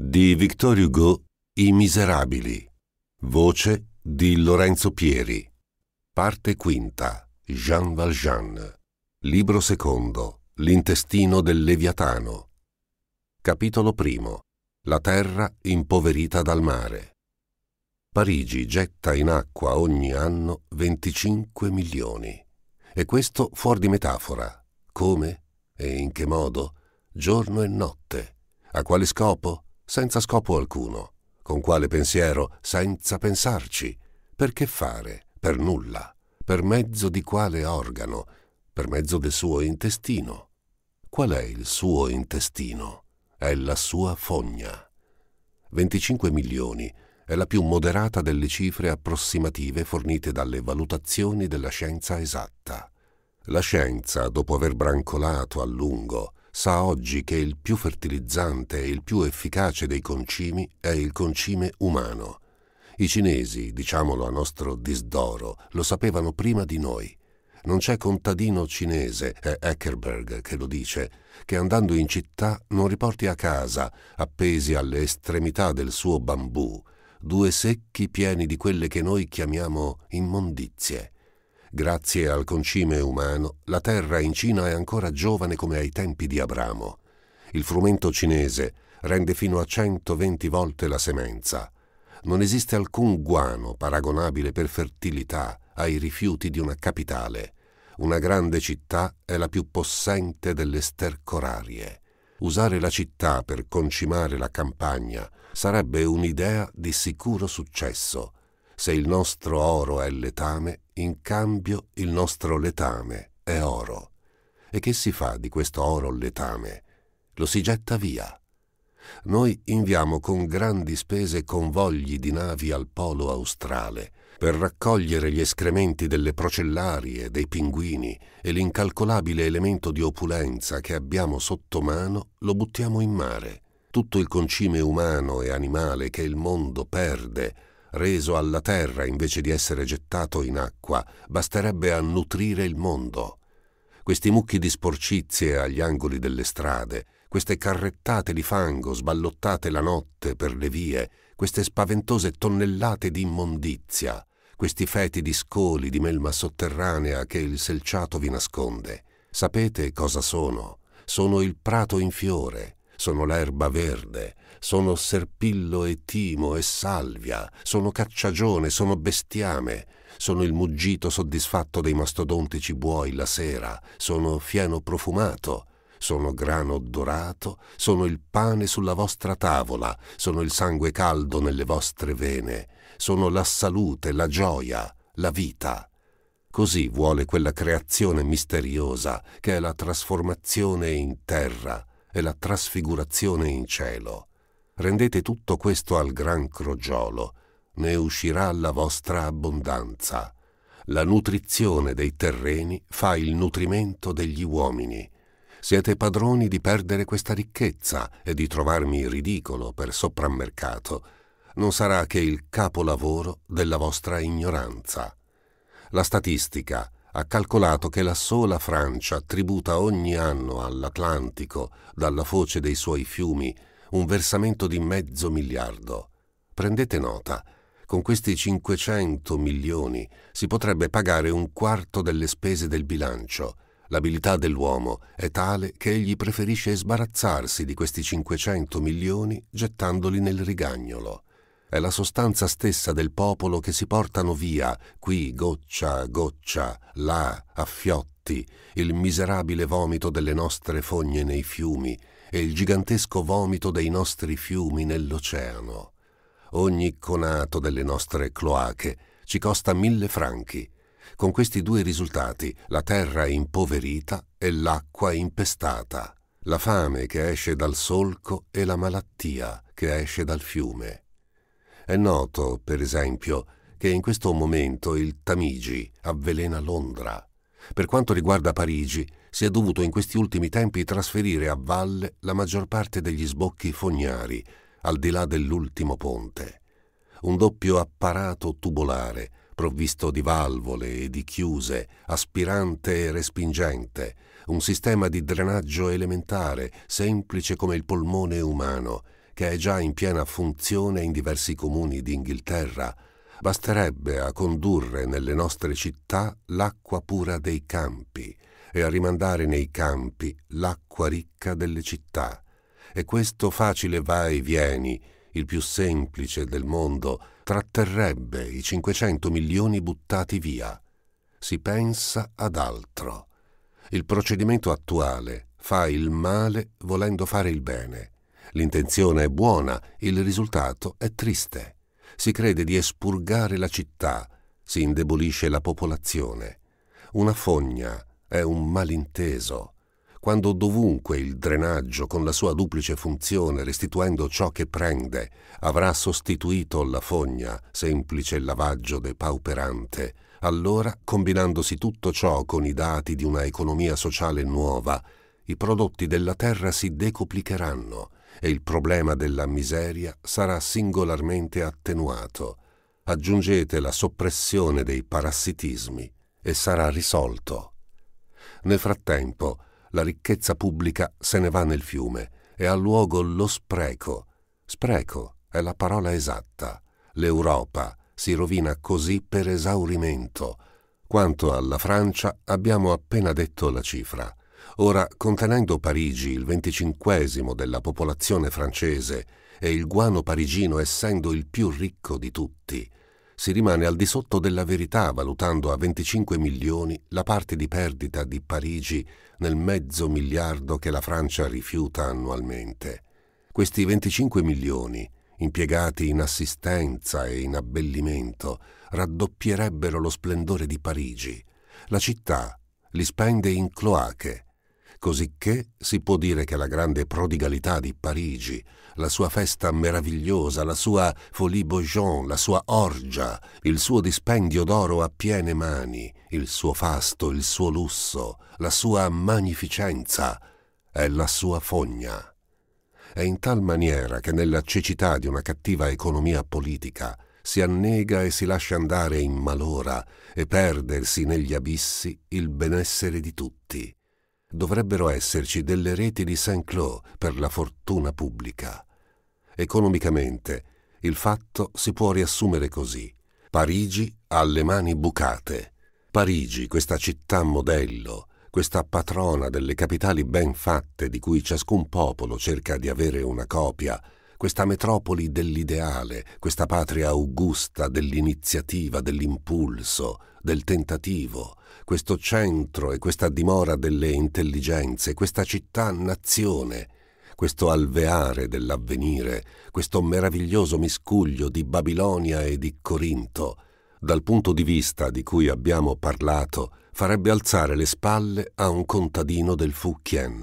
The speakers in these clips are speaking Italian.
di Victor Hugo I Miserabili. Voce di Lorenzo Pieri. Parte quinta. Jean Valjean. Libro secondo. L'intestino del Leviatano. Capitolo primo. La terra impoverita dal mare. Parigi getta in acqua ogni anno 25 milioni. E questo fuori di metafora. Come e in che modo? Giorno e notte. A quale scopo? senza scopo alcuno. Con quale pensiero? Senza pensarci. Per che fare? Per nulla. Per mezzo di quale organo? Per mezzo del suo intestino. Qual è il suo intestino? È la sua fogna. 25 milioni è la più moderata delle cifre approssimative fornite dalle valutazioni della scienza esatta. La scienza, dopo aver brancolato a lungo sa oggi che il più fertilizzante e il più efficace dei concimi è il concime umano. I cinesi, diciamolo a nostro disdoro, lo sapevano prima di noi. Non c'è contadino cinese, è Eckerberg che lo dice, che andando in città non riporti a casa, appesi alle estremità del suo bambù, due secchi pieni di quelle che noi chiamiamo immondizie. Grazie al concime umano, la terra in Cina è ancora giovane come ai tempi di Abramo. Il frumento cinese rende fino a 120 volte la semenza. Non esiste alcun guano paragonabile per fertilità ai rifiuti di una capitale. Una grande città è la più possente delle stercorarie. Usare la città per concimare la campagna sarebbe un'idea di sicuro successo. Se il nostro oro è letame, in cambio il nostro letame è oro. E che si fa di questo oro letame? Lo si getta via. Noi inviamo con grandi spese convogli di navi al polo australe per raccogliere gli escrementi delle procellarie, dei pinguini e l'incalcolabile elemento di opulenza che abbiamo sotto mano lo buttiamo in mare. Tutto il concime umano e animale che il mondo perde reso alla terra invece di essere gettato in acqua, basterebbe a nutrire il mondo. Questi mucchi di sporcizie agli angoli delle strade, queste carrettate di fango sballottate la notte per le vie, queste spaventose tonnellate di immondizia, questi feti di scoli di melma sotterranea che il selciato vi nasconde. Sapete cosa sono? Sono il prato in fiore, sono l'erba verde, sono serpillo e timo e salvia, sono cacciagione, sono bestiame, sono il muggito soddisfatto dei mastodontici buoi la sera, sono fieno profumato, sono grano dorato, sono il pane sulla vostra tavola, sono il sangue caldo nelle vostre vene, sono la salute, la gioia, la vita. Così vuole quella creazione misteriosa che è la trasformazione in terra e la trasfigurazione in cielo. Rendete tutto questo al gran crogiolo, ne uscirà la vostra abbondanza. La nutrizione dei terreni fa il nutrimento degli uomini. Siete padroni di perdere questa ricchezza e di trovarmi ridicolo per soprammercato. Non sarà che il capolavoro della vostra ignoranza. La statistica ha calcolato che la sola Francia tributa ogni anno all'Atlantico, dalla foce dei suoi fiumi, un versamento di mezzo miliardo. Prendete nota, con questi 500 milioni si potrebbe pagare un quarto delle spese del bilancio. L'abilità dell'uomo è tale che egli preferisce sbarazzarsi di questi 500 milioni gettandoli nel rigagnolo. È la sostanza stessa del popolo che si portano via, qui goccia a goccia, là a fiotti, il miserabile vomito delle nostre fogne nei fiumi, e il gigantesco vomito dei nostri fiumi nell'oceano. Ogni conato delle nostre cloache ci costa mille franchi. Con questi due risultati, la terra è impoverita e l'acqua impestata, la fame che esce dal solco e la malattia che esce dal fiume. È noto, per esempio, che in questo momento il Tamigi avvelena Londra. Per quanto riguarda Parigi, si è dovuto in questi ultimi tempi trasferire a valle la maggior parte degli sbocchi fognari, al di là dell'ultimo ponte. Un doppio apparato tubolare, provvisto di valvole e di chiuse, aspirante e respingente, un sistema di drenaggio elementare, semplice come il polmone umano, che è già in piena funzione in diversi comuni d'Inghilterra, basterebbe a condurre nelle nostre città l'acqua pura dei campi, e a rimandare nei campi l'acqua ricca delle città. E questo facile va e vieni, il più semplice del mondo, tratterrebbe i 500 milioni buttati via. Si pensa ad altro. Il procedimento attuale fa il male volendo fare il bene. L'intenzione è buona, il risultato è triste. Si crede di espurgare la città, si indebolisce la popolazione. Una fogna è un malinteso, quando dovunque il drenaggio, con la sua duplice funzione, restituendo ciò che prende, avrà sostituito la fogna, semplice lavaggio depauperante, allora, combinandosi tutto ciò con i dati di una economia sociale nuova, i prodotti della terra si decuplicheranno e il problema della miseria sarà singolarmente attenuato. Aggiungete la soppressione dei parassitismi e sarà risolto. Nel frattempo, la ricchezza pubblica se ne va nel fiume e ha luogo lo spreco. Spreco è la parola esatta. L'Europa si rovina così per esaurimento. Quanto alla Francia, abbiamo appena detto la cifra. Ora, contenendo Parigi il venticinquesimo della popolazione francese e il guano parigino essendo il più ricco di tutti, si rimane al di sotto della verità valutando a 25 milioni la parte di perdita di Parigi nel mezzo miliardo che la Francia rifiuta annualmente. Questi 25 milioni, impiegati in assistenza e in abbellimento, raddoppierebbero lo splendore di Parigi. La città li spende in cloache, cosicché si può dire che la grande prodigalità di Parigi, la sua festa meravigliosa, la sua folie bourgeon, la sua orgia, il suo dispendio d'oro a piene mani, il suo fasto, il suo lusso, la sua magnificenza, è la sua fogna. È in tal maniera che nella cecità di una cattiva economia politica si annega e si lascia andare in malora e perdersi negli abissi il benessere di tutti dovrebbero esserci delle reti di Saint-Cloud per la fortuna pubblica. Economicamente, il fatto si può riassumere così. Parigi ha le mani bucate. Parigi, questa città modello, questa patrona delle capitali ben fatte di cui ciascun popolo cerca di avere una copia, questa metropoli dell'ideale, questa patria augusta dell'iniziativa, dell'impulso, del tentativo, questo centro e questa dimora delle intelligenze, questa città-nazione, questo alveare dell'avvenire, questo meraviglioso miscuglio di Babilonia e di Corinto, dal punto di vista di cui abbiamo parlato, farebbe alzare le spalle a un contadino del Fuchien.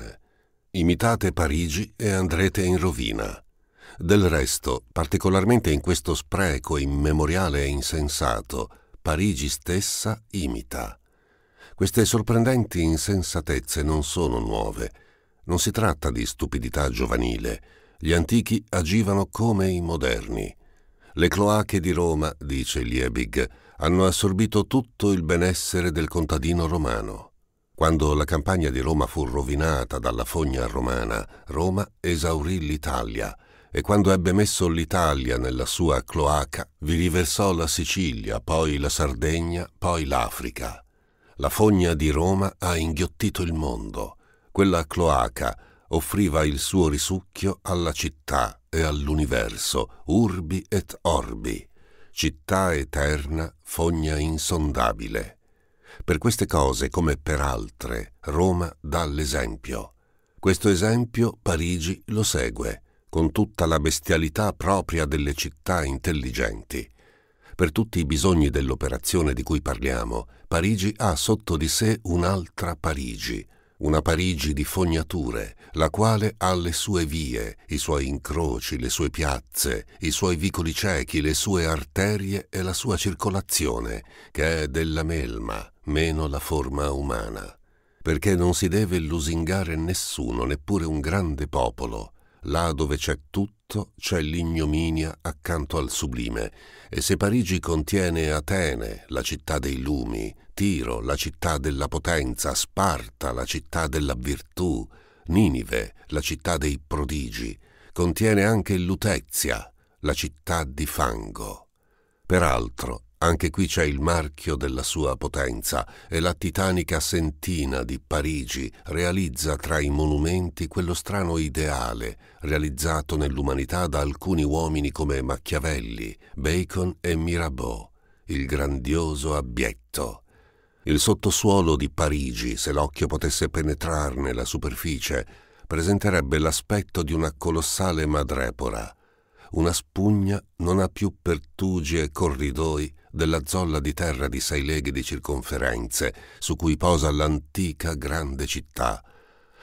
Imitate Parigi e andrete in rovina. Del resto, particolarmente in questo spreco immemoriale e insensato, Parigi stessa imita. Queste sorprendenti insensatezze non sono nuove. Non si tratta di stupidità giovanile. Gli antichi agivano come i moderni. Le cloache di Roma, dice Liebig, hanno assorbito tutto il benessere del contadino romano. Quando la campagna di Roma fu rovinata dalla fogna romana, Roma esaurì l'Italia e quando ebbe messo l'Italia nella sua cloaca, vi riversò la Sicilia, poi la Sardegna, poi l'Africa. La fogna di Roma ha inghiottito il mondo. Quella cloaca offriva il suo risucchio alla città e all'universo, urbi et orbi, città eterna, fogna insondabile. Per queste cose, come per altre, Roma dà l'esempio. Questo esempio Parigi lo segue, con tutta la bestialità propria delle città intelligenti. Per tutti i bisogni dell'operazione di cui parliamo, Parigi ha sotto di sé un'altra Parigi, una Parigi di fognature, la quale ha le sue vie, i suoi incroci, le sue piazze, i suoi vicoli ciechi, le sue arterie e la sua circolazione, che è della melma, meno la forma umana. Perché non si deve lusingare nessuno, neppure un grande popolo, là dove c'è tutto sotto c'è l'ignominia accanto al sublime, e se Parigi contiene Atene, la città dei lumi, Tiro, la città della potenza, Sparta, la città della virtù, Ninive, la città dei prodigi, contiene anche Lutezia, la città di fango. Peraltro, anche qui c'è il marchio della sua potenza e la titanica sentina di Parigi realizza tra i monumenti quello strano ideale realizzato nell'umanità da alcuni uomini come Machiavelli, Bacon e Mirabeau, il grandioso abietto. Il sottosuolo di Parigi, se l'occhio potesse penetrarne la superficie, presenterebbe l'aspetto di una colossale madrepora. Una spugna non ha più pertugi e corridoi della zolla di terra di sei leghe di circonferenze su cui posa l'antica grande città,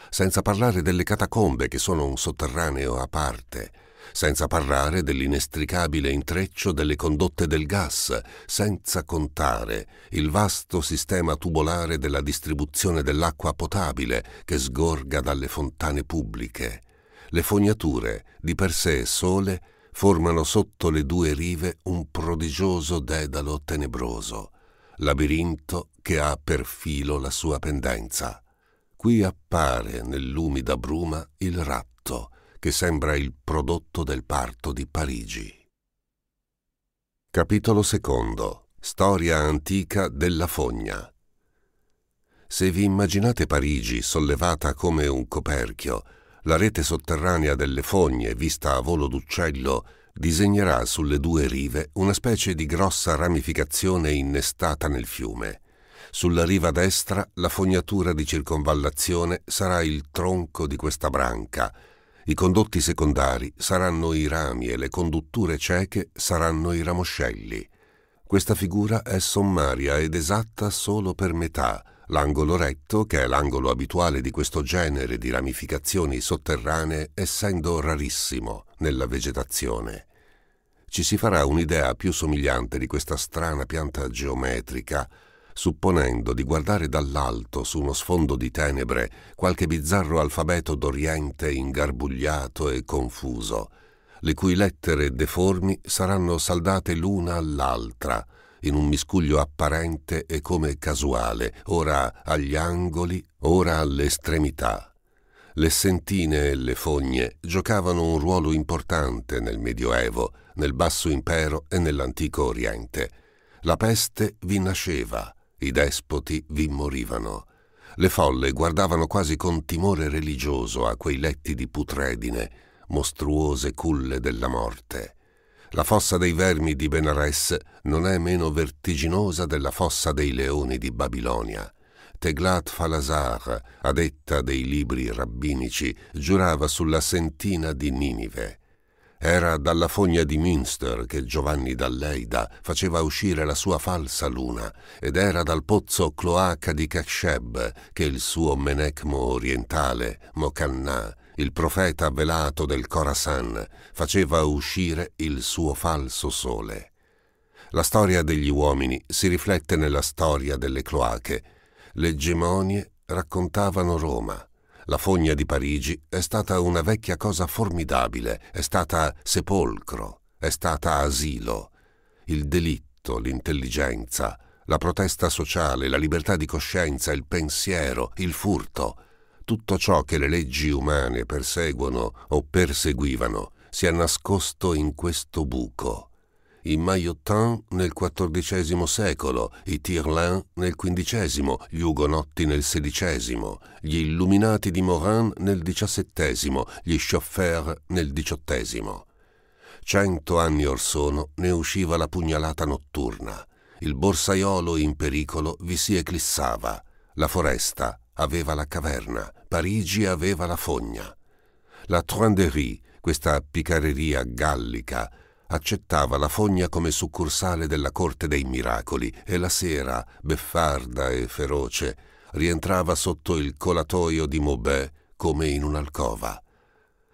senza parlare delle catacombe che sono un sotterraneo a parte, senza parlare dell'inestricabile intreccio delle condotte del gas, senza contare il vasto sistema tubolare della distribuzione dell'acqua potabile che sgorga dalle fontane pubbliche, le fognature di per sé sole formano sotto le due rive un prodigioso dedalo tenebroso, labirinto che ha per filo la sua pendenza. Qui appare nell'umida bruma il ratto, che sembra il prodotto del parto di Parigi. Capitolo secondo. Storia antica della fogna. Se vi immaginate Parigi sollevata come un coperchio, la rete sotterranea delle fogne vista a volo d'uccello disegnerà sulle due rive una specie di grossa ramificazione innestata nel fiume. Sulla riva destra la fognatura di circonvallazione sarà il tronco di questa branca. I condotti secondari saranno i rami e le condutture cieche saranno i ramoscelli. Questa figura è sommaria ed esatta solo per metà, L'angolo retto, che è l'angolo abituale di questo genere di ramificazioni sotterranee, essendo rarissimo nella vegetazione. Ci si farà un'idea più somigliante di questa strana pianta geometrica, supponendo di guardare dall'alto su uno sfondo di tenebre qualche bizzarro alfabeto d'Oriente ingarbugliato e confuso, le cui lettere deformi saranno saldate l'una all'altra, in un miscuglio apparente e come casuale, ora agli angoli, ora alle estremità. Le sentine e le fogne giocavano un ruolo importante nel Medioevo, nel Basso Impero e nell'Antico Oriente. La peste vi nasceva, i despoti vi morivano. Le folle guardavano quasi con timore religioso a quei letti di putredine, mostruose culle della morte. La fossa dei vermi di Benares non è meno vertiginosa della fossa dei leoni di Babilonia. Teglat Falazar, detta dei libri rabbinici, giurava sulla sentina di Ninive. Era dalla fogna di Münster che Giovanni Dalleida faceva uscire la sua falsa luna ed era dal pozzo cloaca di Kasheb che il suo menecmo orientale, Mokanna, il profeta velato del Khorasan faceva uscire il suo falso sole. La storia degli uomini si riflette nella storia delle cloache. Le gemonie raccontavano Roma. La fogna di Parigi è stata una vecchia cosa formidabile, è stata sepolcro, è stata asilo. Il delitto, l'intelligenza, la protesta sociale, la libertà di coscienza, il pensiero, il furto, tutto ciò che le leggi umane perseguono o perseguivano si è nascosto in questo buco. I Maillotin nel XIV secolo, i Tirlin nel XV, gli Ugonotti nel XVI, gli Illuminati di Morin nel XVII, gli Chauffeur nel XVIII. Cento anni or sono ne usciva la pugnalata notturna. Il borsaiolo in pericolo vi si eclissava. La foresta aveva la caverna, Parigi aveva la fogna. La Truanderie, questa piccareria gallica, accettava la fogna come succursale della Corte dei Miracoli e la sera, beffarda e feroce, rientrava sotto il colatoio di Maubet come in un'alcova.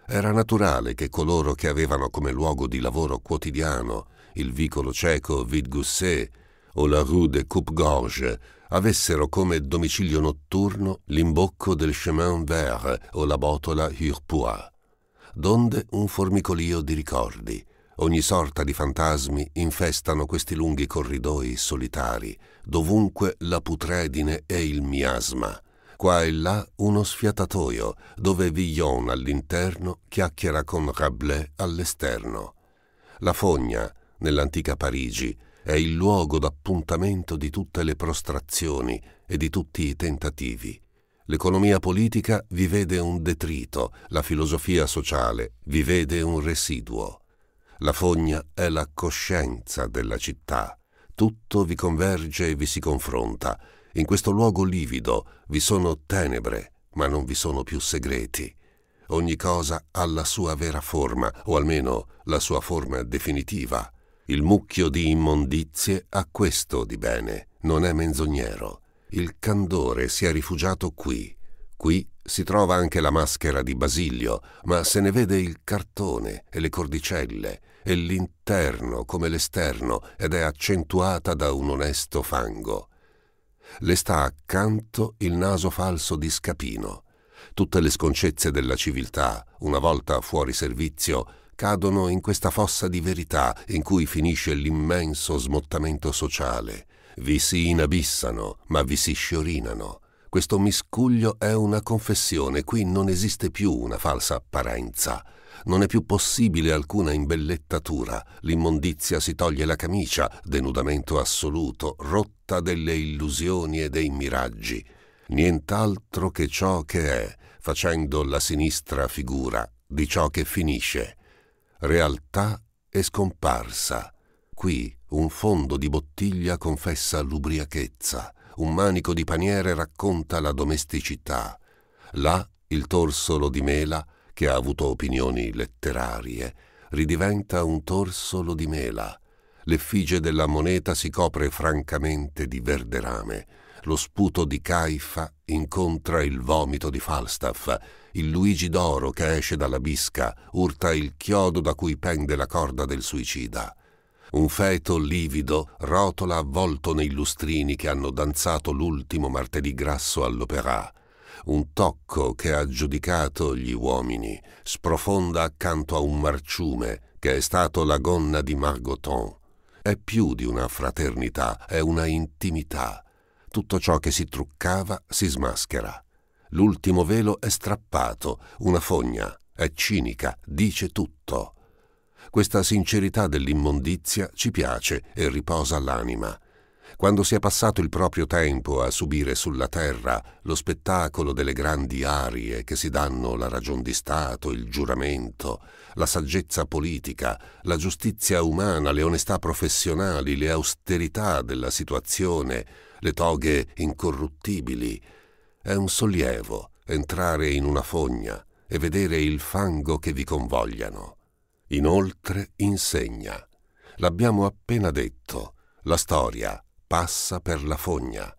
Era naturale che coloro che avevano come luogo di lavoro quotidiano il vicolo cieco Vidgousset o la rue de Coupe-Gorge avessero come domicilio notturno l'imbocco del Chemin Vert o la botola Hurpois, donde un formicolio di ricordi. Ogni sorta di fantasmi infestano questi lunghi corridoi solitari, dovunque la putredine e il miasma. Qua e là uno sfiatatoio, dove Villon all'interno chiacchiera con Rabelais all'esterno. La fogna, nell'antica Parigi, è il luogo d'appuntamento di tutte le prostrazioni e di tutti i tentativi. L'economia politica vi vede un detrito, la filosofia sociale vi vede un residuo. La fogna è la coscienza della città. Tutto vi converge e vi si confronta. In questo luogo livido vi sono tenebre, ma non vi sono più segreti. Ogni cosa ha la sua vera forma, o almeno la sua forma definitiva. Il mucchio di immondizie ha questo di bene, non è menzognero. Il candore si è rifugiato qui. Qui si trova anche la maschera di Basilio, ma se ne vede il cartone e le cordicelle, e l'interno come l'esterno, ed è accentuata da un onesto fango. Le sta accanto il naso falso di Scapino. Tutte le sconcezze della civiltà, una volta fuori servizio, cadono in questa fossa di verità in cui finisce l'immenso smottamento sociale. Vi si inabissano, ma vi si sciorinano. Questo miscuglio è una confessione, qui non esiste più una falsa apparenza. Non è più possibile alcuna imbellettatura, l'immondizia si toglie la camicia, denudamento assoluto, rotta delle illusioni e dei miraggi. Nient'altro che ciò che è, facendo la sinistra figura di ciò che finisce, Realtà è scomparsa. Qui un fondo di bottiglia confessa l'ubriachezza, un manico di paniere racconta la domesticità, là il torsolo di mela, che ha avuto opinioni letterarie, ridiventa un torsolo di mela. L'effigie della moneta si copre francamente di verderame lo sputo di Caifa incontra il vomito di Falstaff, il Luigi d'oro che esce dalla bisca urta il chiodo da cui pende la corda del suicida. Un feto livido rotola avvolto nei lustrini che hanno danzato l'ultimo martedì grasso all'opera. Un tocco che ha giudicato gli uomini sprofonda accanto a un marciume che è stato la gonna di Margoton. È più di una fraternità, è una intimità tutto ciò che si truccava si smaschera. L'ultimo velo è strappato, una fogna, è cinica, dice tutto. Questa sincerità dell'immondizia ci piace e riposa l'anima. Quando si è passato il proprio tempo a subire sulla terra lo spettacolo delle grandi arie che si danno la ragion di Stato, il giuramento, la saggezza politica, la giustizia umana, le onestà professionali, le austerità della situazione, le toghe incorruttibili. È un sollievo entrare in una fogna e vedere il fango che vi convogliano. Inoltre insegna. L'abbiamo appena detto, la storia passa per la fogna.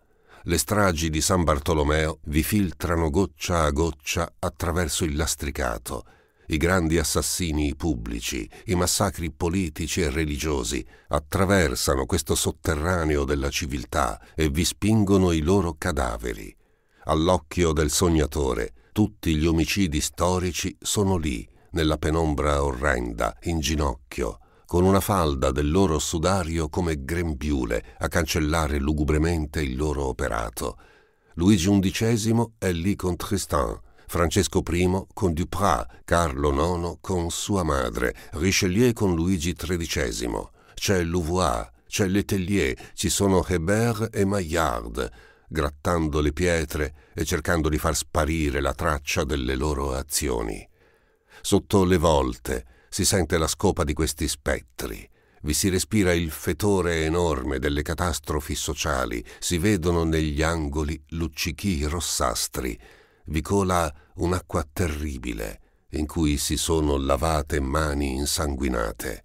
Le stragi di San Bartolomeo vi filtrano goccia a goccia attraverso il lastricato i grandi assassini pubblici, i massacri politici e religiosi attraversano questo sotterraneo della civiltà e vi spingono i loro cadaveri. All'occhio del sognatore, tutti gli omicidi storici sono lì, nella penombra orrenda, in ginocchio, con una falda del loro sudario come grembiule a cancellare lugubremente il loro operato. Luigi XI è lì con Tristan, Francesco I con Duprat, Carlo IX con sua madre, Richelieu con Luigi XIII, c'è Louvois, c'è Letellier, ci sono Hébert e Maillard, grattando le pietre e cercando di far sparire la traccia delle loro azioni. Sotto le volte si sente la scopa di questi spettri, vi si respira il fetore enorme delle catastrofi sociali, si vedono negli angoli luccichi rossastri, vi cola un'acqua terribile in cui si sono lavate mani insanguinate.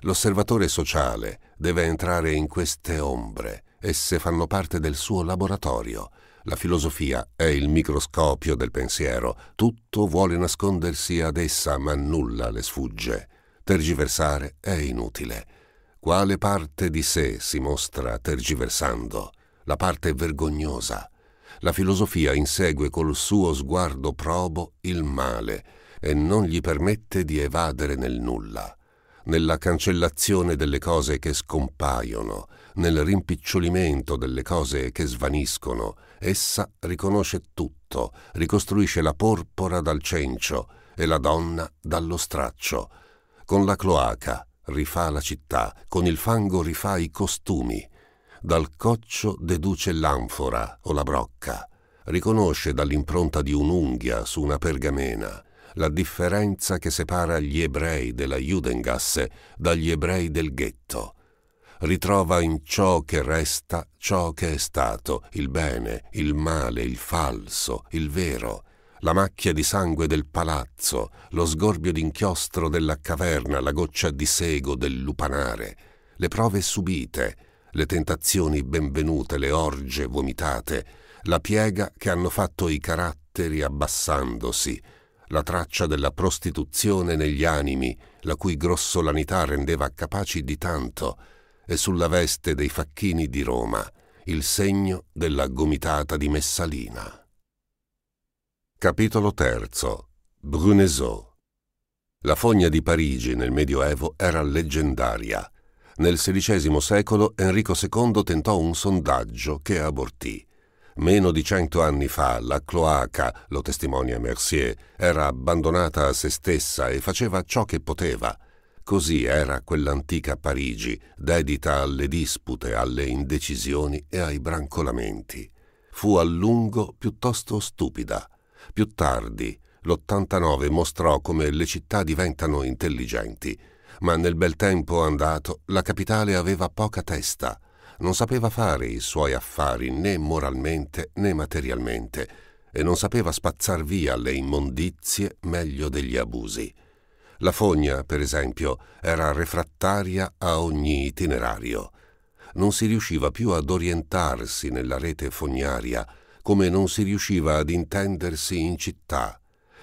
L'osservatore sociale deve entrare in queste ombre, esse fanno parte del suo laboratorio. La filosofia è il microscopio del pensiero, tutto vuole nascondersi ad essa ma nulla le sfugge. Tergiversare è inutile. Quale parte di sé si mostra tergiversando? La parte vergognosa, la filosofia insegue col suo sguardo probo il male e non gli permette di evadere nel nulla, nella cancellazione delle cose che scompaiono, nel rimpicciolimento delle cose che svaniscono, essa riconosce tutto, ricostruisce la porpora dal cencio e la donna dallo straccio, con la cloaca rifà la città, con il fango rifà i costumi, dal coccio deduce l'anfora o la brocca. Riconosce dall'impronta di un'unghia su una pergamena la differenza che separa gli ebrei della Judengasse dagli ebrei del ghetto. Ritrova in ciò che resta ciò che è stato, il bene, il male, il falso, il vero, la macchia di sangue del palazzo, lo sgorbio d'inchiostro della caverna, la goccia di sego del lupanare, le prove subite, le tentazioni benvenute, le orge vomitate, la piega che hanno fatto i caratteri abbassandosi, la traccia della prostituzione negli animi, la cui grossolanità rendeva capaci di tanto, e sulla veste dei facchini di Roma, il segno della gomitata di Messalina. Capitolo III Bruneseau La fogna di Parigi nel Medioevo era leggendaria nel XVI secolo Enrico II tentò un sondaggio che abortì. Meno di cento anni fa la cloaca, lo testimonia Mercier, era abbandonata a se stessa e faceva ciò che poteva. Così era quell'antica Parigi, dedita alle dispute, alle indecisioni e ai brancolamenti. Fu a lungo piuttosto stupida. Più tardi, l'89 mostrò come le città diventano intelligenti ma nel bel tempo andato la capitale aveva poca testa, non sapeva fare i suoi affari né moralmente né materialmente e non sapeva spazzar via le immondizie meglio degli abusi. La fogna, per esempio, era refrattaria a ogni itinerario. Non si riusciva più ad orientarsi nella rete fognaria, come non si riusciva ad intendersi in città.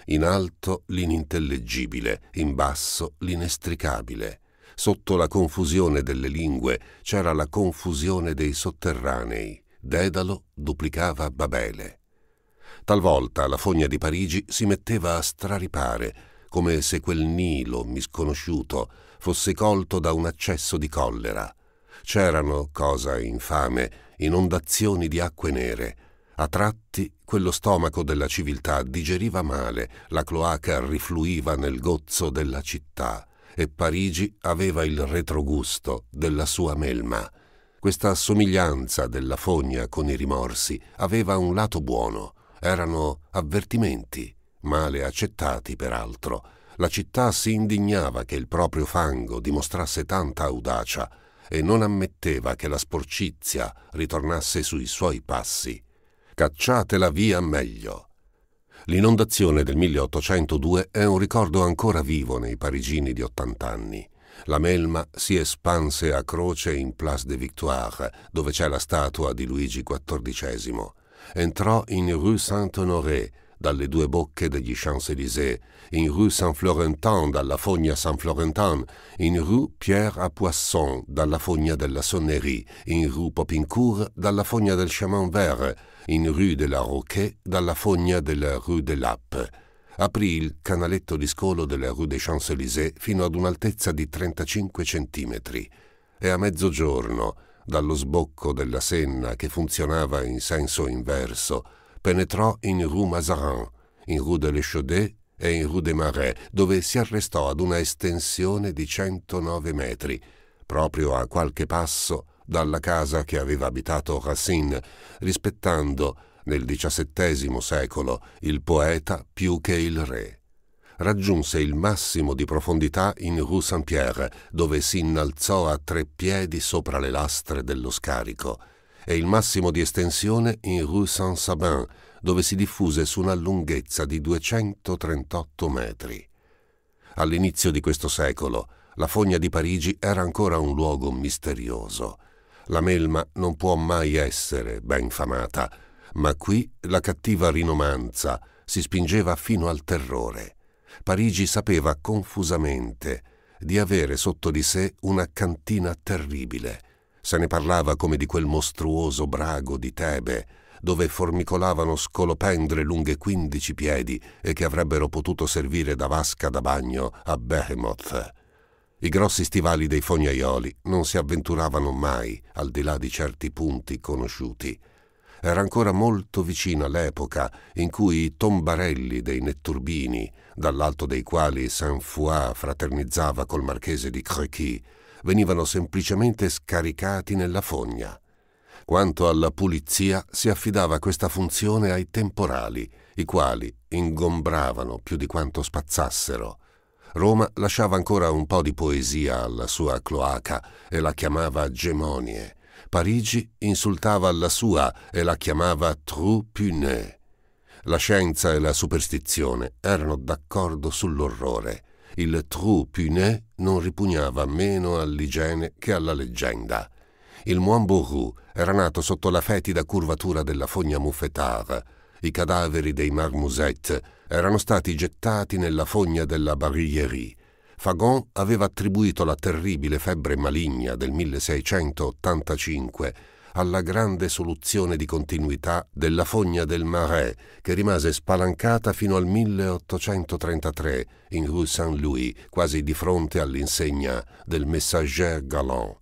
In alto l'inintellegibile, in basso l'inestricabile. Sotto la confusione delle lingue c'era la confusione dei sotterranei. Dedalo duplicava Babele. Talvolta la fogna di Parigi si metteva a straripare, come se quel Nilo misconosciuto fosse colto da un accesso di collera. C'erano, cosa infame, inondazioni di acque nere, a tratti quello stomaco della civiltà digeriva male, la cloaca rifluiva nel gozzo della città e Parigi aveva il retrogusto della sua melma. Questa somiglianza della fogna con i rimorsi aveva un lato buono, erano avvertimenti, male accettati peraltro. La città si indignava che il proprio fango dimostrasse tanta audacia e non ammetteva che la sporcizia ritornasse sui suoi passi. Cacciatela via meglio. L'inondazione del 1802 è un ricordo ancora vivo nei parigini di 80 anni. La melma si espanse a croce in Place de Victoire, dove c'è la statua di Luigi XIV. Entrò in Rue Saint-Honoré, dalle due bocche degli Champs-Élysées, in Rue Saint-Florentin dalla fogna Saint-Florentin, in Rue Pierre à Poisson dalla fogna della Sonnerie, in Rue Popincourt dalla fogna del Chemin Vert, in Rue de la Roquet dalla fogna della Rue de l'App. Aprì il canaletto di scolo della Rue des Champs-Élysées fino ad un'altezza di 35 centimetri e a mezzogiorno, dallo sbocco della Senna che funzionava in senso inverso, penetrò in Rue Mazarin, in Rue de l'Echaudet e in Rue des Marais, dove si arrestò ad una estensione di 109 metri, proprio a qualche passo dalla casa che aveva abitato Racine, rispettando nel XVII secolo il poeta più che il re. Raggiunse il massimo di profondità in Rue Saint-Pierre, dove si innalzò a tre piedi sopra le lastre dello scarico, e il massimo di estensione in Rue Saint-Sabin, dove si diffuse su una lunghezza di 238 metri. All'inizio di questo secolo, la fogna di Parigi era ancora un luogo misterioso, la melma non può mai essere ben famata, ma qui la cattiva rinomanza si spingeva fino al terrore. Parigi sapeva confusamente di avere sotto di sé una cantina terribile. Se ne parlava come di quel mostruoso brago di Tebe, dove formicolavano scolopendre lunghe 15 piedi e che avrebbero potuto servire da vasca da bagno a Behemoth. I grossi stivali dei fognaioli non si avventuravano mai al di là di certi punti conosciuti. Era ancora molto vicina l'epoca in cui i tombarelli dei netturbini, dall'alto dei quali Saint-Foy fraternizzava col marchese di Crequy, venivano semplicemente scaricati nella fogna. Quanto alla pulizia, si affidava questa funzione ai temporali, i quali ingombravano più di quanto spazzassero Roma lasciava ancora un po' di poesia alla sua cloaca e la chiamava Gemonie. Parigi insultava la sua e la chiamava Trou Puneux. La scienza e la superstizione erano d'accordo sull'orrore. Il Trou Puneux non ripugnava meno all'igiene che alla leggenda. Il Moimbourou era nato sotto la fetida curvatura della fogna Muffetard, i cadaveri dei marmuset erano stati gettati nella fogna della Barillerie. Fagon aveva attribuito la terribile febbre maligna del 1685 alla grande soluzione di continuità della fogna del Marais, che rimase spalancata fino al 1833 in Rue Saint-Louis, quasi di fronte all'insegna del Messager Galant.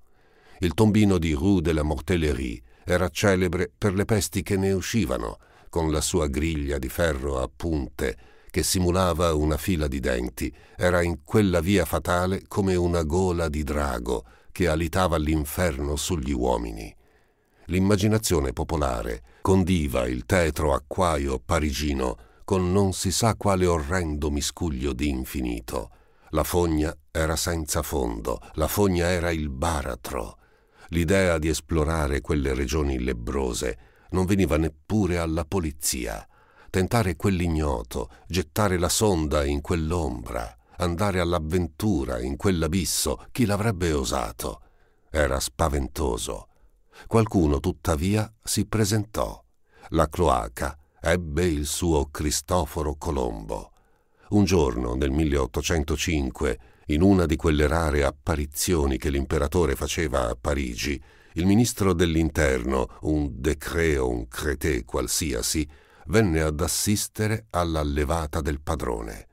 Il tombino di Rue de la Mortellerie era celebre per le pesti che ne uscivano, con la sua griglia di ferro a punte che simulava una fila di denti, era in quella via fatale come una gola di drago che alitava l'inferno sugli uomini. L'immaginazione popolare condiva il tetro acquaio parigino con non si sa quale orrendo miscuglio di infinito. La fogna era senza fondo, la fogna era il baratro. L'idea di esplorare quelle regioni lebbrose non veniva neppure alla polizia. Tentare quell'ignoto, gettare la sonda in quell'ombra, andare all'avventura in quell'abisso, chi l'avrebbe osato? Era spaventoso. Qualcuno tuttavia si presentò. La cloaca ebbe il suo Cristoforo Colombo. Un giorno, nel 1805, in una di quelle rare apparizioni che l'imperatore faceva a Parigi, il ministro dell'interno, un decré un creté qualsiasi, venne ad assistere alla levata del padrone.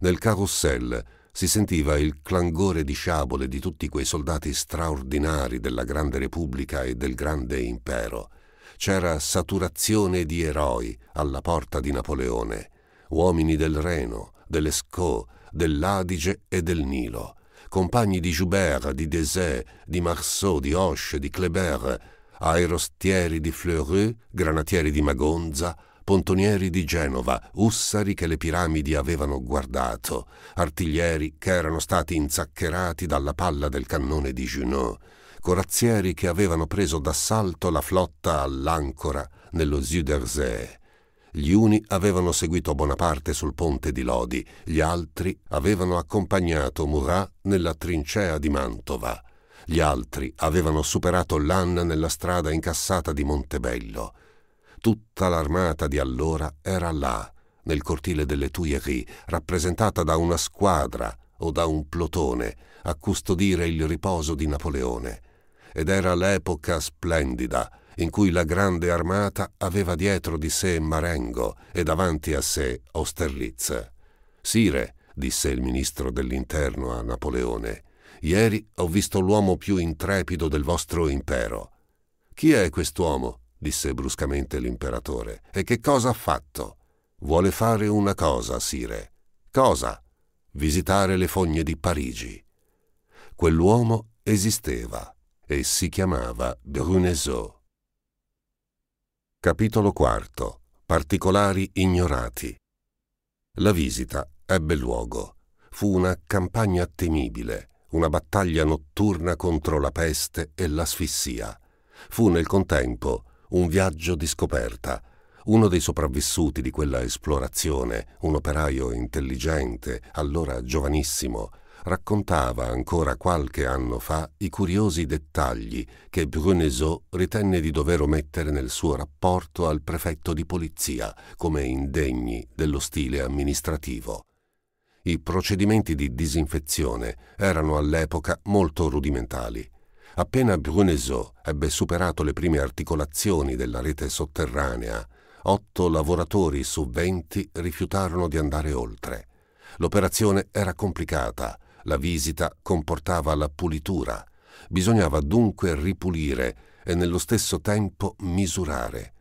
Nel carrousel si sentiva il clangore di sciabole di tutti quei soldati straordinari della grande repubblica e del grande impero. C'era saturazione di eroi alla porta di Napoleone, uomini del Reno, dell'Escaut, dell'Adige e del Nilo compagni di Joubert, di Desaix, di Marceau, di Hoche, di Kleber, aerostieri di Fleurus, granatieri di Magonza, pontonieri di Genova, ussari che le piramidi avevano guardato, artiglieri che erano stati inzaccherati dalla palla del cannone di Junot, corazzieri che avevano preso d'assalto la flotta all'ancora nello Zuiderzee, gli uni avevano seguito Bonaparte sul ponte di Lodi, gli altri avevano accompagnato Murat nella trincea di Mantova. Gli altri avevano superato l'Anna nella strada incassata di Montebello. Tutta l'armata di allora era là, nel cortile delle Tuileries, rappresentata da una squadra o da un plotone a custodire il riposo di Napoleone. Ed era l'epoca splendida, in cui la grande armata aveva dietro di sé Marengo e davanti a sé Austerlitz. Sire, disse il ministro dell'interno a Napoleone, ieri ho visto l'uomo più intrepido del vostro impero. Chi è quest'uomo? disse bruscamente l'imperatore. E che cosa ha fatto? Vuole fare una cosa, sire. Cosa? Visitare le fogne di Parigi. Quell'uomo esisteva e si chiamava Bruneseau. Capitolo IV. Particolari ignorati. La visita ebbe luogo. Fu una campagna temibile, una battaglia notturna contro la peste e l'asfissia. Fu nel contempo un viaggio di scoperta. Uno dei sopravvissuti di quella esplorazione, un operaio intelligente, allora giovanissimo, raccontava ancora qualche anno fa i curiosi dettagli che Bruneseau ritenne di dover omettere nel suo rapporto al prefetto di polizia come indegni dello stile amministrativo. I procedimenti di disinfezione erano all'epoca molto rudimentali. Appena Bruneseau ebbe superato le prime articolazioni della rete sotterranea, otto lavoratori su venti rifiutarono di andare oltre. L'operazione era complicata la visita comportava la pulitura. Bisognava dunque ripulire e nello stesso tempo misurare.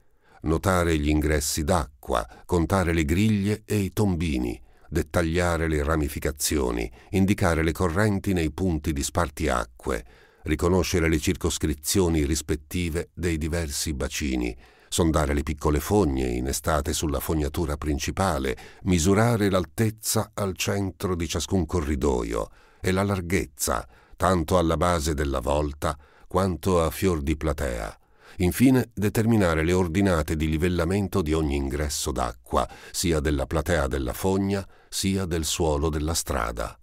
Notare gli ingressi d'acqua, contare le griglie e i tombini, dettagliare le ramificazioni, indicare le correnti nei punti di spartiacque, riconoscere le circoscrizioni rispettive dei diversi bacini, sondare le piccole fogne inestate sulla fognatura principale, misurare l'altezza al centro di ciascun corridoio e la larghezza, tanto alla base della volta quanto a fior di platea. Infine, determinare le ordinate di livellamento di ogni ingresso d'acqua, sia della platea della fogna, sia del suolo della strada.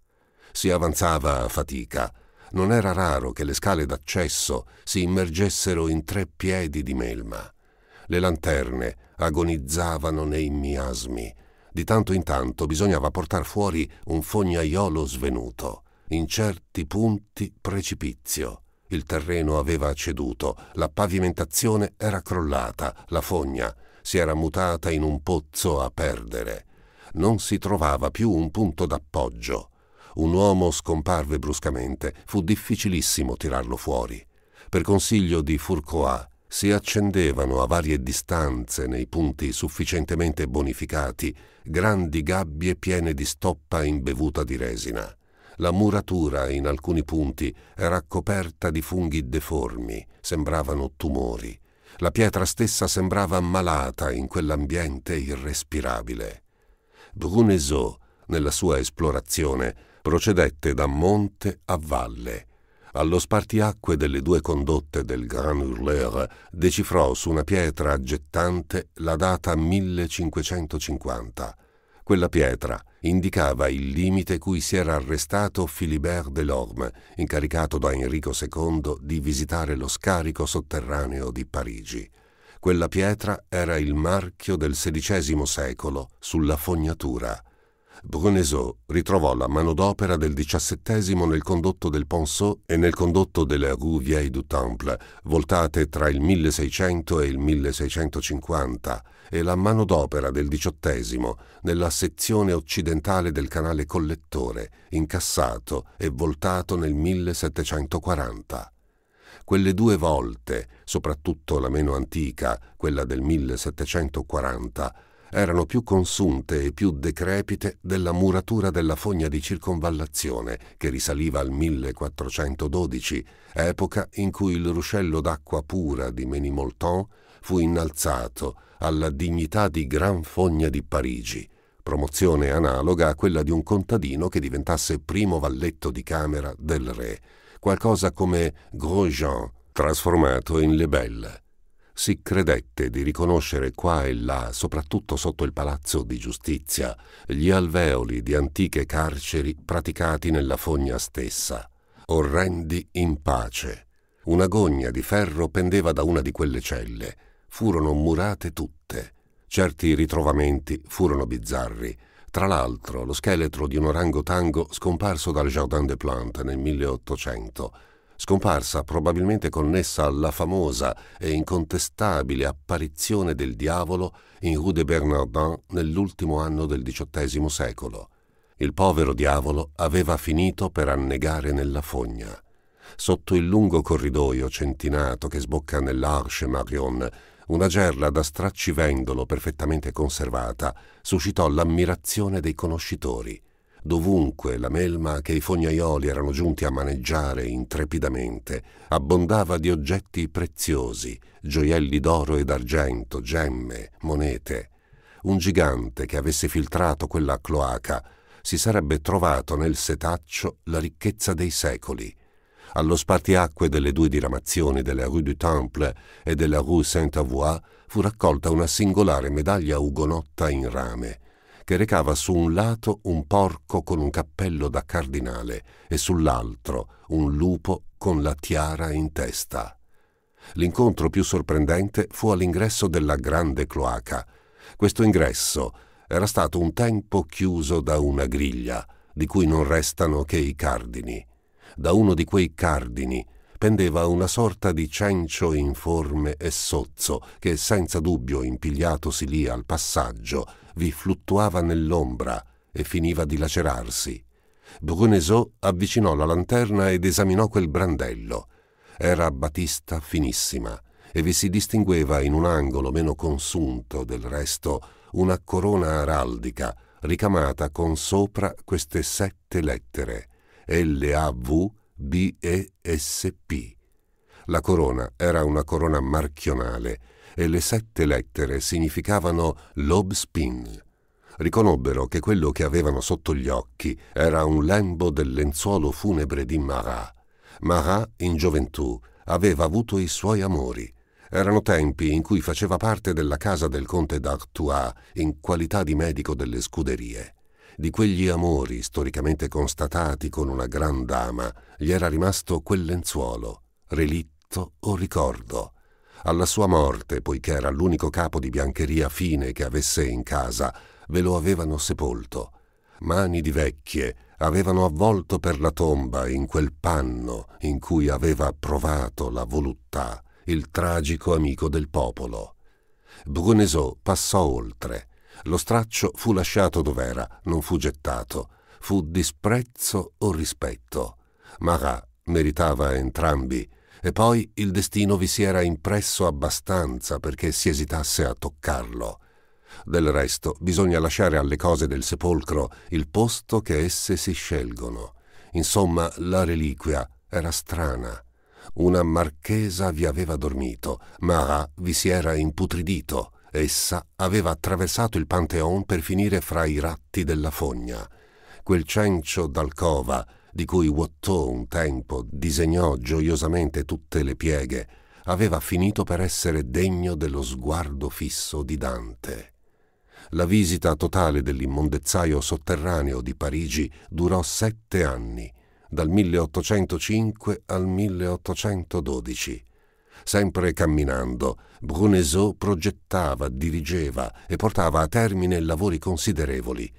Si avanzava a fatica. Non era raro che le scale d'accesso si immergessero in tre piedi di melma. Le lanterne agonizzavano nei miasmi. Di tanto in tanto bisognava portare fuori un fognaiolo svenuto. In certi punti precipizio. Il terreno aveva ceduto, la pavimentazione era crollata, la fogna si era mutata in un pozzo a perdere. Non si trovava più un punto d'appoggio. Un uomo scomparve bruscamente, fu difficilissimo tirarlo fuori. Per consiglio di Fourcoat, si accendevano a varie distanze nei punti sufficientemente bonificati grandi gabbie piene di stoppa imbevuta di resina. La muratura in alcuni punti era coperta di funghi deformi, sembravano tumori. La pietra stessa sembrava malata in quell'ambiente irrespirabile. Bruneseau, nella sua esplorazione, procedette da monte a valle allo spartiacque delle due condotte del Grand Hurleur decifrò su una pietra gettante la data 1550. Quella pietra indicava il limite cui si era arrestato Philibert Delorme, incaricato da Enrico II di visitare lo scarico sotterraneo di Parigi. Quella pietra era il marchio del XVI secolo sulla fognatura. Bruneseau ritrovò la manodopera del XVII nel condotto del Ponceau e nel condotto delle Rue Vieille du Temple, voltate tra il 1600 e il 1650, e la manodopera del XVIII nella sezione occidentale del canale collettore, incassato e voltato nel 1740 quelle due volte, soprattutto la meno antica, quella del 1740, erano più consunte e più decrepite della muratura della fogna di circonvallazione che risaliva al 1412, epoca in cui il ruscello d'acqua pura di Menimolton fu innalzato alla dignità di Gran Fogna di Parigi, promozione analoga a quella di un contadino che diventasse primo valletto di camera del re, qualcosa come Grosjean, trasformato in Lebel si credette di riconoscere qua e là, soprattutto sotto il palazzo di giustizia, gli alveoli di antiche carceri praticati nella fogna stessa. Orrendi in pace. Una gogna di ferro pendeva da una di quelle celle. Furono murate tutte. Certi ritrovamenti furono bizzarri. Tra l'altro, lo scheletro di un orango tango scomparso dal Jardin des Plantes nel 1800 scomparsa probabilmente connessa alla famosa e incontestabile apparizione del diavolo in Rue de Bernardin nell'ultimo anno del XVIII secolo. Il povero diavolo aveva finito per annegare nella fogna. Sotto il lungo corridoio centinato che sbocca nell'Arche Marion, una gerla da straccivendolo perfettamente conservata suscitò l'ammirazione dei conoscitori. Dovunque la melma che i fognaioli erano giunti a maneggiare intrepidamente abbondava di oggetti preziosi, gioielli d'oro e d'argento, gemme, monete. Un gigante che avesse filtrato quella cloaca si sarebbe trovato nel setaccio la ricchezza dei secoli. Allo spartiacque delle due diramazioni della Rue du Temple e della Rue Saint-Avoy fu raccolta una singolare medaglia ugonotta in rame – che recava su un lato un porco con un cappello da cardinale e sull'altro un lupo con la tiara in testa. L'incontro più sorprendente fu all'ingresso della grande cloaca. Questo ingresso era stato un tempo chiuso da una griglia, di cui non restano che i cardini. Da uno di quei cardini pendeva una sorta di cencio informe e sozzo che, senza dubbio impigliatosi lì al passaggio, vi fluttuava nell'ombra e finiva di lacerarsi. Bruneseau avvicinò la lanterna ed esaminò quel brandello. Era batista finissima e vi si distingueva in un angolo meno consunto del resto una corona araldica ricamata con sopra queste sette lettere LAV BESP. La corona era una corona marchionale e le sette lettere significavano lobe Riconobbero che quello che avevano sotto gli occhi era un lembo del lenzuolo funebre di Marat. Marat, in gioventù, aveva avuto i suoi amori. Erano tempi in cui faceva parte della casa del conte d'Artois in qualità di medico delle scuderie di quegli amori storicamente constatati con una gran dama, gli era rimasto quel lenzuolo, relitto o ricordo. Alla sua morte, poiché era l'unico capo di biancheria fine che avesse in casa, ve lo avevano sepolto. Mani di vecchie avevano avvolto per la tomba in quel panno in cui aveva provato la voluttà il tragico amico del popolo. Bruneseau passò oltre lo straccio fu lasciato dov'era, non fu gettato. Fu disprezzo o rispetto. Marat meritava entrambi. E poi il destino vi si era impresso abbastanza perché si esitasse a toccarlo. Del resto bisogna lasciare alle cose del sepolcro il posto che esse si scelgono. Insomma, la reliquia era strana. Una marchesa vi aveva dormito, Marat vi si era imputridito. Essa aveva attraversato il Panteon per finire fra i ratti della fogna, quel cencio d'alcova di cui Watteau un tempo disegnò gioiosamente tutte le pieghe, aveva finito per essere degno dello sguardo fisso di Dante. La visita totale dell'immondezzaio sotterraneo di Parigi durò sette anni, dal 1805 al 1812. Sempre camminando, Bruneseau progettava, dirigeva e portava a termine lavori considerevoli.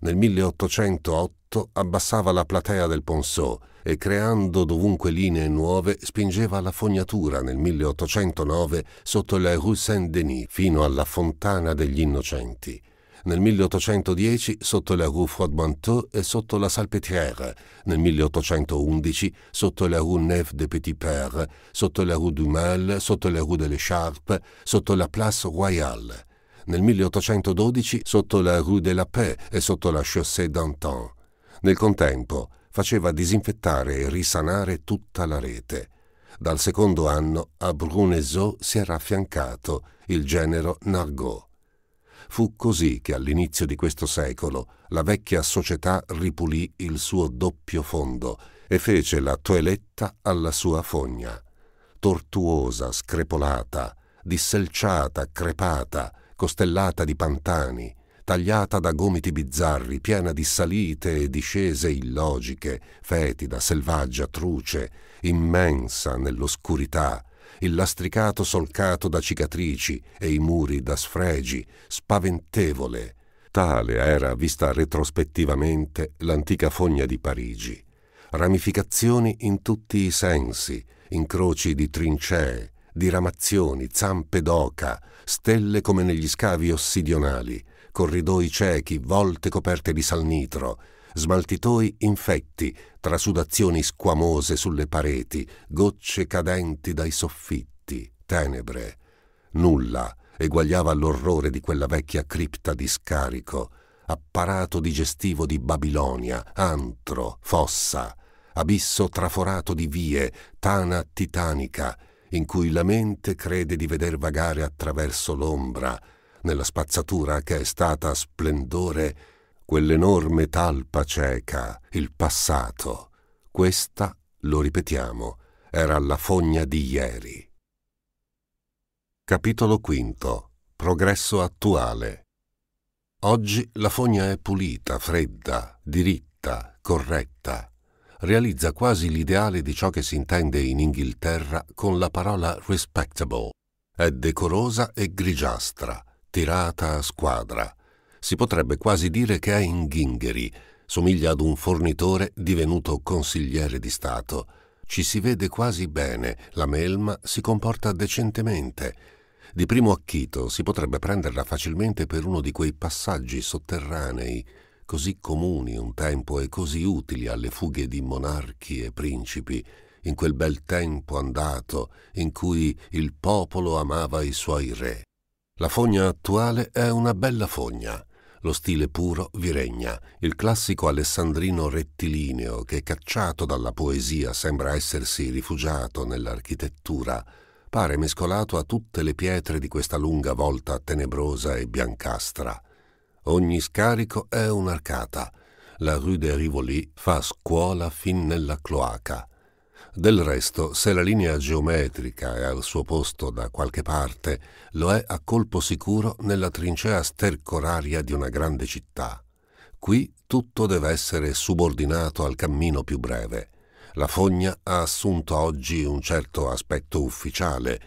Nel 1808 abbassava la platea del Ponceau e creando dovunque linee nuove spingeva la fognatura nel 1809 sotto la rue Saint-Denis fino alla Fontana degli Innocenti nel 1810 sotto la rue Froidmanteau e sotto la Salpêtrière, nel 1811 sotto la rue Neuve de Petit Père, sotto la rue du sotto la rue de l'Écharpe, sotto la Place Royale, nel 1812 sotto la rue de la Paix e sotto la chaussée d'Antin. Nel contempo faceva disinfettare e risanare tutta la rete. Dal secondo anno a Bruneseau si era affiancato il genero Nargot. Fu così che all'inizio di questo secolo la vecchia società ripulì il suo doppio fondo e fece la toeletta alla sua fogna. Tortuosa, screpolata, disselciata, crepata, costellata di pantani, tagliata da gomiti bizzarri, piena di salite e discese illogiche, fetida, selvaggia, truce, immensa nell'oscurità, il lastricato solcato da cicatrici e i muri da sfregi, spaventevole. Tale era, vista retrospettivamente, l'antica fogna di Parigi. Ramificazioni in tutti i sensi, incroci di trincee, diramazioni, zampe d'oca, stelle come negli scavi ossidionali, corridoi ciechi, volte coperte di salnitro, smaltitoi infetti, trasudazioni squamose sulle pareti, gocce cadenti dai soffitti, tenebre. Nulla eguagliava l'orrore di quella vecchia cripta di scarico, apparato digestivo di Babilonia, antro, fossa, abisso traforato di vie, tana titanica, in cui la mente crede di veder vagare attraverso l'ombra, nella spazzatura che è stata splendore quell'enorme talpa cieca, il passato. Questa, lo ripetiamo, era la fogna di ieri. Capitolo V. Progresso attuale. Oggi la fogna è pulita, fredda, diritta, corretta. Realizza quasi l'ideale di ciò che si intende in Inghilterra con la parola respectable. È decorosa e grigiastra, tirata a squadra, si potrebbe quasi dire che a Inghingheri somiglia ad un fornitore divenuto consigliere di Stato. Ci si vede quasi bene, la melma si comporta decentemente. Di primo acchito si potrebbe prenderla facilmente per uno di quei passaggi sotterranei, così comuni un tempo e così utili alle fughe di monarchi e principi, in quel bel tempo andato in cui il popolo amava i suoi re. La fogna attuale è una bella fogna, lo stile puro vi regna, il classico alessandrino rettilineo che cacciato dalla poesia sembra essersi rifugiato nell'architettura, pare mescolato a tutte le pietre di questa lunga volta tenebrosa e biancastra. Ogni scarico è un'arcata. La rue de Rivoli fa scuola fin nella cloaca. Del resto, se la linea geometrica è al suo posto da qualche parte, lo è a colpo sicuro nella trincea stercoraria di una grande città. Qui tutto deve essere subordinato al cammino più breve. La fogna ha assunto oggi un certo aspetto ufficiale,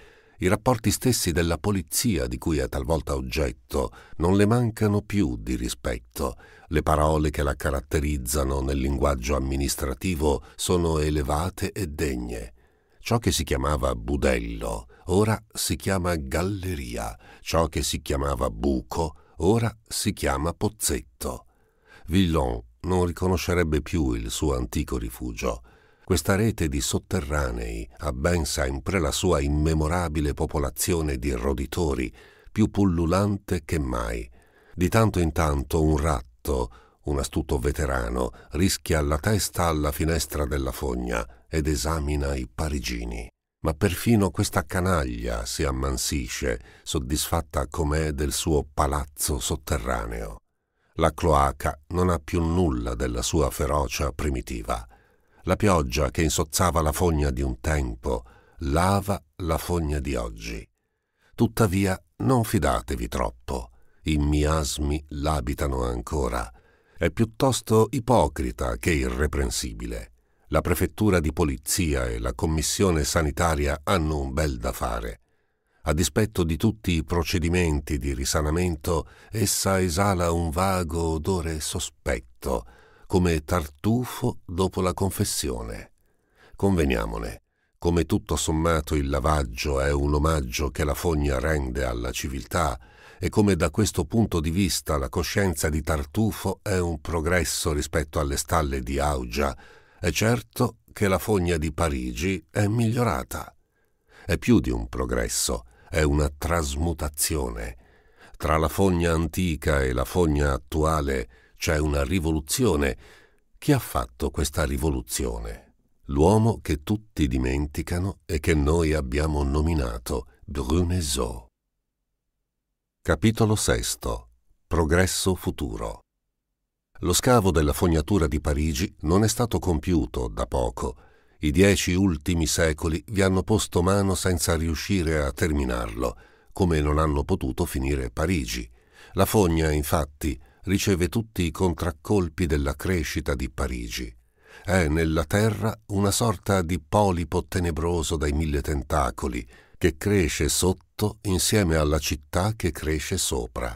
i rapporti stessi della polizia di cui è talvolta oggetto non le mancano più di rispetto. Le parole che la caratterizzano nel linguaggio amministrativo sono elevate e degne. Ciò che si chiamava budello ora si chiama galleria, ciò che si chiamava buco ora si chiama pozzetto. Villon non riconoscerebbe più il suo antico rifugio questa rete di sotterranei abbensa sempre la sua immemorabile popolazione di roditori, più pullulante che mai. Di tanto in tanto un ratto, un astuto veterano, rischia la testa alla finestra della fogna ed esamina i parigini. Ma perfino questa canaglia si ammansisce, soddisfatta com'è del suo palazzo sotterraneo. La cloaca non ha più nulla della sua ferocia primitiva. La pioggia che insozzava la fogna di un tempo lava la fogna di oggi. Tuttavia non fidatevi troppo, i miasmi l'abitano ancora. È piuttosto ipocrita che irreprensibile. La prefettura di polizia e la commissione sanitaria hanno un bel da fare. A dispetto di tutti i procedimenti di risanamento, essa esala un vago odore sospetto, come tartufo dopo la confessione. Conveniamone, come tutto sommato il lavaggio è un omaggio che la fogna rende alla civiltà e come da questo punto di vista la coscienza di Tartufo è un progresso rispetto alle stalle di Augia, è certo che la fogna di Parigi è migliorata. È più di un progresso, è una trasmutazione. Tra la fogna antica e la fogna attuale c'è una rivoluzione. Chi ha fatto questa rivoluzione? L'uomo che tutti dimenticano e che noi abbiamo nominato Bruneseau. Capitolo VI. Progresso futuro. Lo scavo della fognatura di Parigi non è stato compiuto da poco. I dieci ultimi secoli vi hanno posto mano senza riuscire a terminarlo, come non hanno potuto finire Parigi. La fogna, infatti, riceve tutti i contraccolpi della crescita di Parigi. È nella terra una sorta di polipo tenebroso dai mille tentacoli, che cresce sotto insieme alla città che cresce sopra.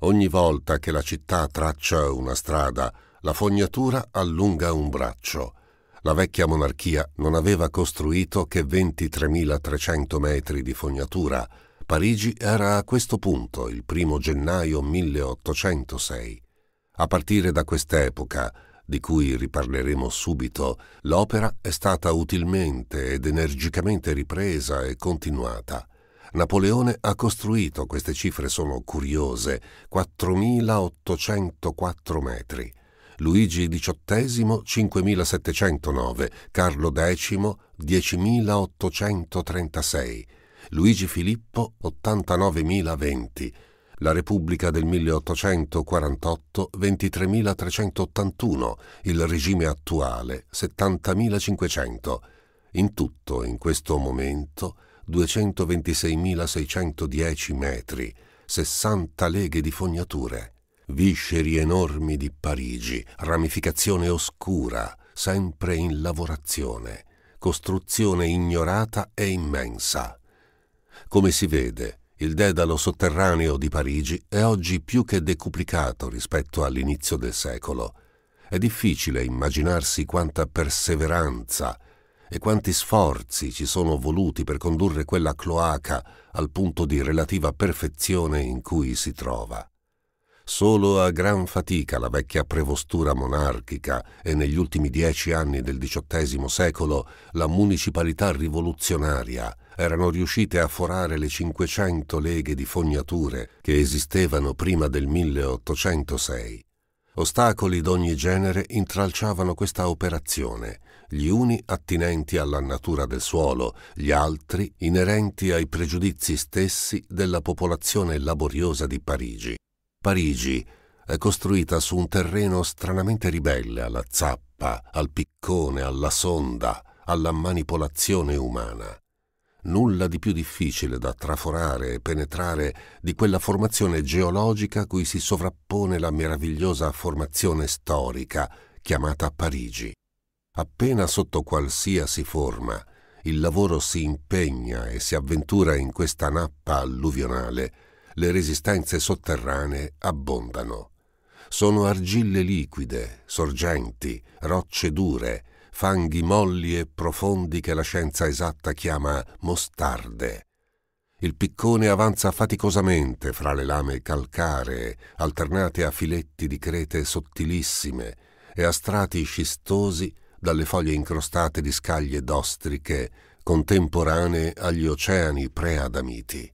Ogni volta che la città traccia una strada, la fognatura allunga un braccio. La vecchia monarchia non aveva costruito che 23.300 metri di fognatura, Parigi era a questo punto, il primo gennaio 1806. A partire da quest'epoca, di cui riparleremo subito, l'opera è stata utilmente ed energicamente ripresa e continuata. Napoleone ha costruito, queste cifre sono curiose, 4.804 metri. Luigi XVIII 5709, Carlo X 10836, Luigi Filippo 89.020, La Repubblica del 1848 23.381, il regime attuale 70.500. In tutto, in questo momento, 226.610 metri, 60 leghe di fognature, visceri enormi di Parigi, ramificazione oscura, sempre in lavorazione, costruzione ignorata e immensa. Come si vede, il dedalo sotterraneo di Parigi è oggi più che decuplicato rispetto all'inizio del secolo. È difficile immaginarsi quanta perseveranza e quanti sforzi ci sono voluti per condurre quella cloaca al punto di relativa perfezione in cui si trova. Solo a gran fatica la vecchia prevostura monarchica e negli ultimi dieci anni del XVIII secolo la municipalità rivoluzionaria erano riuscite a forare le 500 leghe di fognature che esistevano prima del 1806. Ostacoli d'ogni genere intralciavano questa operazione, gli uni attinenti alla natura del suolo, gli altri inerenti ai pregiudizi stessi della popolazione laboriosa di Parigi. Parigi è costruita su un terreno stranamente ribelle alla zappa, al piccone, alla sonda, alla manipolazione umana. Nulla di più difficile da traforare e penetrare di quella formazione geologica cui si sovrappone la meravigliosa formazione storica chiamata Parigi. Appena sotto qualsiasi forma, il lavoro si impegna e si avventura in questa nappa alluvionale, le resistenze sotterranee abbondano. Sono argille liquide, sorgenti, rocce dure, fanghi molli e profondi che la scienza esatta chiama mostarde. Il piccone avanza faticosamente fra le lame calcaree, alternate a filetti di crete sottilissime e a strati scistosi dalle foglie incrostate di scaglie d'ostriche contemporanee agli oceani preadamiti.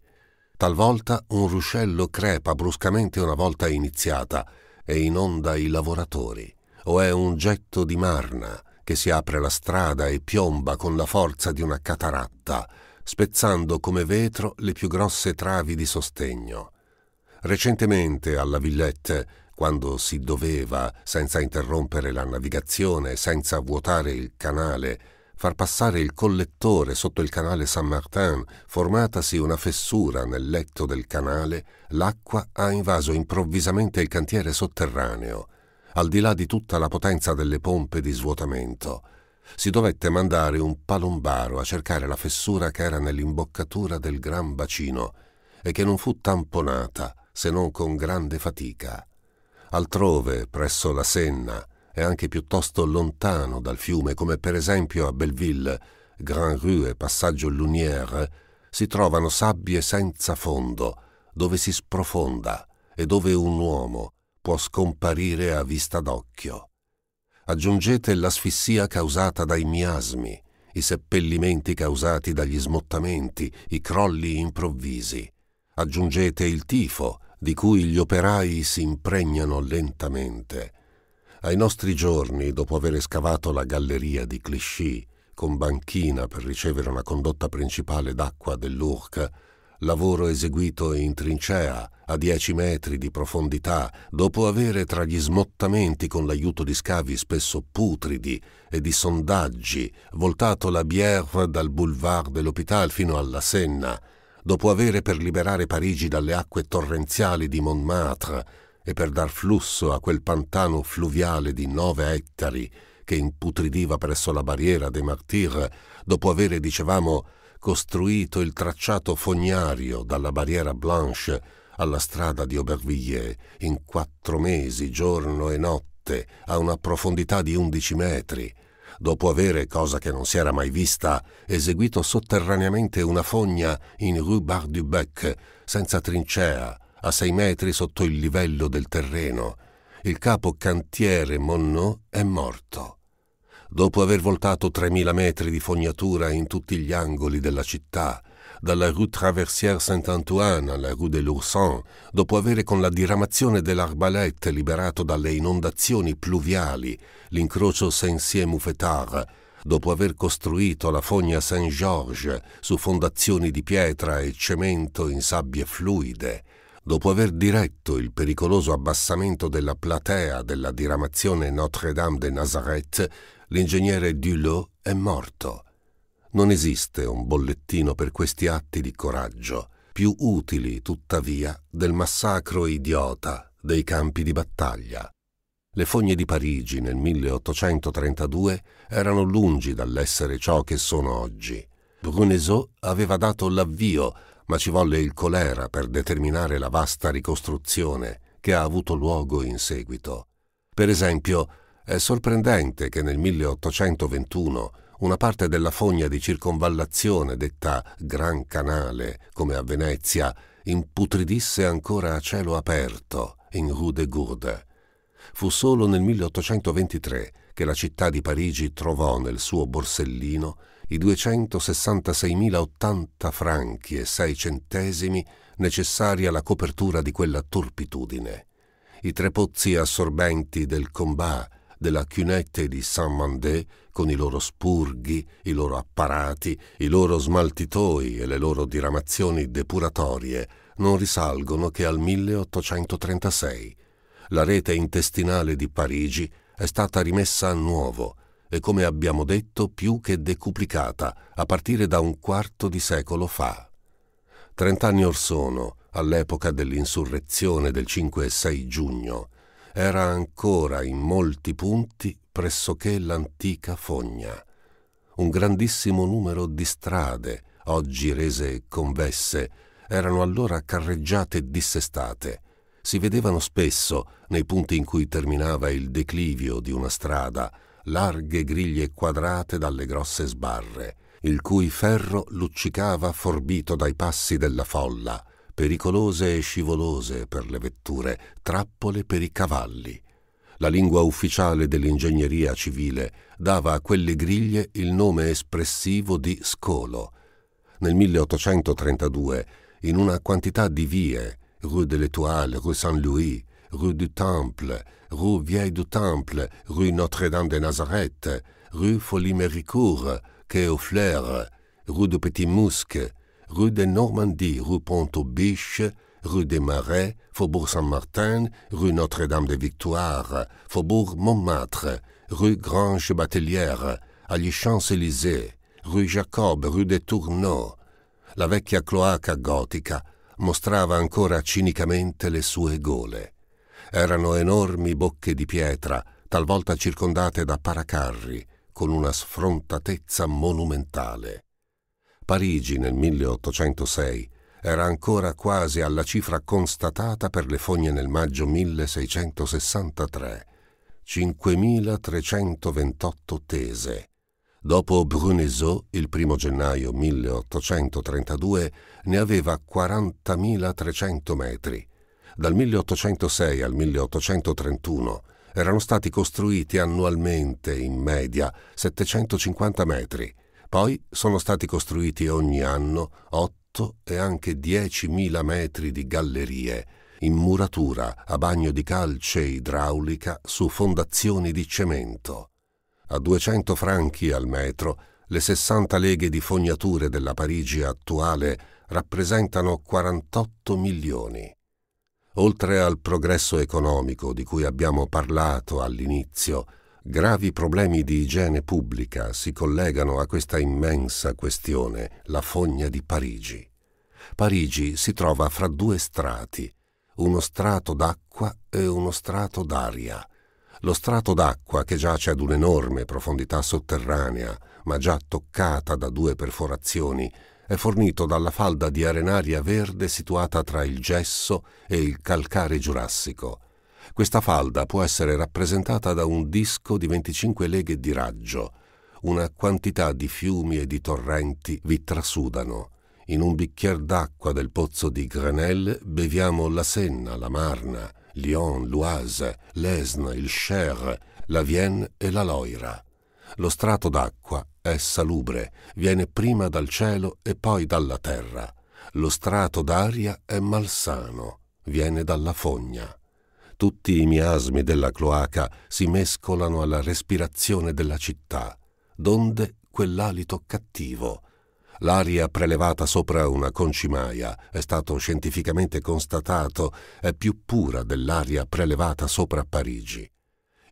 Talvolta un ruscello crepa bruscamente una volta iniziata e inonda i lavoratori, o è un getto di marna, che si apre la strada e piomba con la forza di una cataratta, spezzando come vetro le più grosse travi di sostegno. Recentemente alla Villette, quando si doveva, senza interrompere la navigazione, senza vuotare il canale, far passare il collettore sotto il canale San Martin, formatasi una fessura nel letto del canale, l'acqua ha invaso improvvisamente il cantiere sotterraneo al di là di tutta la potenza delle pompe di svuotamento. Si dovette mandare un palombaro a cercare la fessura che era nell'imboccatura del gran bacino e che non fu tamponata se non con grande fatica. Altrove, presso la Senna, e anche piuttosto lontano dal fiume, come per esempio a Belleville, Grand Rue e Passaggio Lunière, si trovano sabbie senza fondo, dove si sprofonda e dove un uomo, può scomparire a vista d'occhio. Aggiungete l'asfissia causata dai miasmi, i seppellimenti causati dagli smottamenti, i crolli improvvisi. Aggiungete il tifo, di cui gli operai si impregnano lentamente. Ai nostri giorni, dopo aver scavato la galleria di Clichy, con banchina per ricevere una condotta principale d'acqua dell'Urca, lavoro eseguito in trincea a 10 metri di profondità, dopo avere tra gli smottamenti con l'aiuto di scavi spesso putridi e di sondaggi voltato la Bière dal boulevard de l'Hôpital fino alla Senna, dopo avere per liberare Parigi dalle acque torrenziali di Montmartre e per dar flusso a quel pantano fluviale di 9 ettari che imputridiva presso la barriera dei Martyrs, dopo avere, dicevamo, costruito il tracciato fognario dalla barriera Blanche alla strada di Aubervilliers in quattro mesi, giorno e notte, a una profondità di undici metri, dopo avere, cosa che non si era mai vista, eseguito sotterraneamente una fogna in Rue Bar du Bec, senza trincea, a sei metri sotto il livello del terreno. Il capo cantiere Monod è morto. Dopo aver voltato 3.000 metri di fognatura in tutti gli angoli della città, dalla rue Traversière Saint-Antoine alla rue de l'Oursan, dopo avere con la diramazione dell'Arbalète liberato dalle inondazioni pluviali l'incrocio Saint-Sier-Mouffetard, dopo aver costruito la fogna Saint-Georges su fondazioni di pietra e cemento in sabbie fluide, dopo aver diretto il pericoloso abbassamento della platea della diramazione Notre-Dame de Nazareth, l'ingegnere Dulot è morto. Non esiste un bollettino per questi atti di coraggio, più utili tuttavia del massacro idiota dei campi di battaglia. Le fogne di Parigi nel 1832 erano lungi dall'essere ciò che sono oggi. Bruneseau aveva dato l'avvio, ma ci volle il colera per determinare la vasta ricostruzione che ha avuto luogo in seguito. Per esempio, è sorprendente che nel 1821 una parte della fogna di circonvallazione detta Gran Canale, come a Venezia, imputridisse ancora a cielo aperto in Rue de Gourde. Fu solo nel 1823 che la città di Parigi trovò nel suo borsellino i 266.080 franchi e 6 centesimi necessari alla copertura di quella torpitudine. I tre pozzi assorbenti del combat della cunette di Saint-Mandé con i loro spurghi, i loro apparati, i loro smaltitoi e le loro diramazioni depuratorie non risalgono che al 1836. La rete intestinale di Parigi è stata rimessa a nuovo e, come abbiamo detto, più che decuplicata a partire da un quarto di secolo fa. Trent'anni or sono, all'epoca dell'insurrezione del 5 e 6 giugno, era ancora in molti punti pressoché l'antica fogna. Un grandissimo numero di strade, oggi rese convesse, erano allora carreggiate e dissestate. Si vedevano spesso, nei punti in cui terminava il declivio di una strada, larghe griglie quadrate dalle grosse sbarre, il cui ferro luccicava forbito dai passi della folla, pericolose e scivolose per le vetture, trappole per i cavalli. La lingua ufficiale dell'ingegneria civile dava a quelle griglie il nome espressivo di scolo. Nel 1832, in una quantità di vie, Rue de l'Étoile, Rue Saint-Louis, Rue du Temple, Rue Vieille du Temple, Rue Notre-Dame de Nazareth, Rue Folie-Méricourt, Quai aux Fleurs, Rue du Petit Mousque, rue de Normandie, rue Pont-aux-Biches, rue des Marais, faubourg Saint-Martin, rue Notre-Dame-de-Victoire, faubourg Montmartre, rue Grange-Batelière, agli Champs-Élysées, rue Jacob, rue des Tourneaux. La vecchia cloaca gotica mostrava ancora cinicamente le sue gole. Erano enormi bocche di pietra, talvolta circondate da paracarri, con una sfrontatezza monumentale. Parigi nel 1806 era ancora quasi alla cifra constatata per le fogne nel maggio 1663, 5.328 tese. Dopo Bruneseau, il 1 gennaio 1832, ne aveva 40.300 metri. Dal 1806 al 1831 erano stati costruiti annualmente, in media, 750 metri, poi sono stati costruiti ogni anno 8 e anche 10.000 metri di gallerie, in muratura a bagno di calce idraulica su fondazioni di cemento. A 200 franchi al metro, le 60 leghe di fognature della Parigi attuale rappresentano 48 milioni. Oltre al progresso economico di cui abbiamo parlato all'inizio, Gravi problemi di igiene pubblica si collegano a questa immensa questione, la fogna di Parigi. Parigi si trova fra due strati, uno strato d'acqua e uno strato d'aria. Lo strato d'acqua, che giace ad un'enorme profondità sotterranea, ma già toccata da due perforazioni, è fornito dalla falda di arenaria verde situata tra il gesso e il calcare giurassico, questa falda può essere rappresentata da un disco di 25 leghe di raggio. Una quantità di fiumi e di torrenti vi trasudano. In un bicchier d'acqua del pozzo di Grenelle beviamo la Senna, la Marna, Lyon, l'Oise, l'Esne, il Cher, la Vienne e la Loira. Lo strato d'acqua è salubre, viene prima dal cielo e poi dalla terra. Lo strato d'aria è malsano, viene dalla fogna. Tutti i miasmi della cloaca si mescolano alla respirazione della città, donde quell'alito cattivo. L'aria prelevata sopra una concimaia, è stato scientificamente constatato, è più pura dell'aria prelevata sopra Parigi.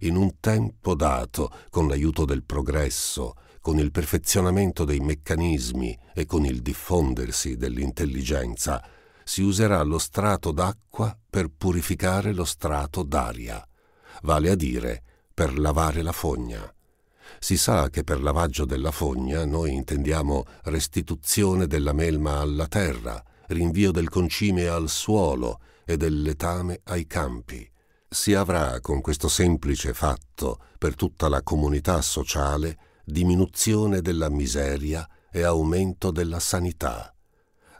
In un tempo dato, con l'aiuto del progresso, con il perfezionamento dei meccanismi e con il diffondersi dell'intelligenza, si userà lo strato d'acqua per purificare lo strato d'aria, vale a dire per lavare la fogna. Si sa che per lavaggio della fogna noi intendiamo restituzione della melma alla terra, rinvio del concime al suolo e del letame ai campi. Si avrà con questo semplice fatto per tutta la comunità sociale diminuzione della miseria e aumento della sanità.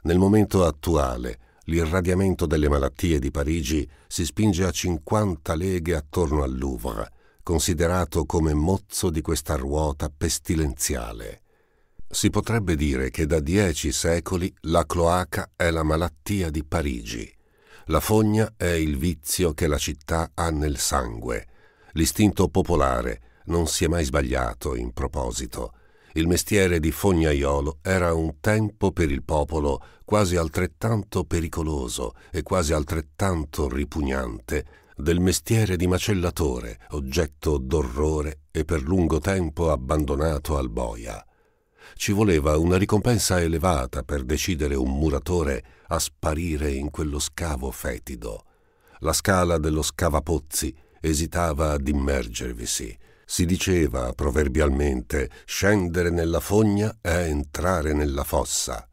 Nel momento attuale, l'irradiamento delle malattie di Parigi si spinge a 50 leghe attorno al Louvre, considerato come mozzo di questa ruota pestilenziale. Si potrebbe dire che da dieci secoli la cloaca è la malattia di Parigi. La fogna è il vizio che la città ha nel sangue. L'istinto popolare non si è mai sbagliato in proposito. Il mestiere di fognaiolo era un tempo per il popolo quasi altrettanto pericoloso e quasi altrettanto ripugnante del mestiere di macellatore, oggetto d'orrore e per lungo tempo abbandonato al boia. Ci voleva una ricompensa elevata per decidere un muratore a sparire in quello scavo fetido. La scala dello scavapozzi esitava ad immergervisi si diceva proverbialmente scendere nella fogna è entrare nella fossa,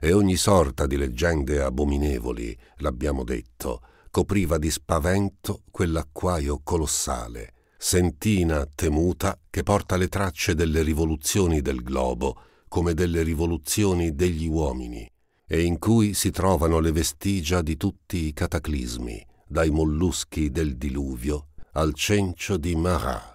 e ogni sorta di leggende abominevoli, l'abbiamo detto, copriva di spavento quell'acquaio colossale, sentina temuta che porta le tracce delle rivoluzioni del globo come delle rivoluzioni degli uomini, e in cui si trovano le vestigia di tutti i cataclismi, dai molluschi del diluvio al cencio di Marat.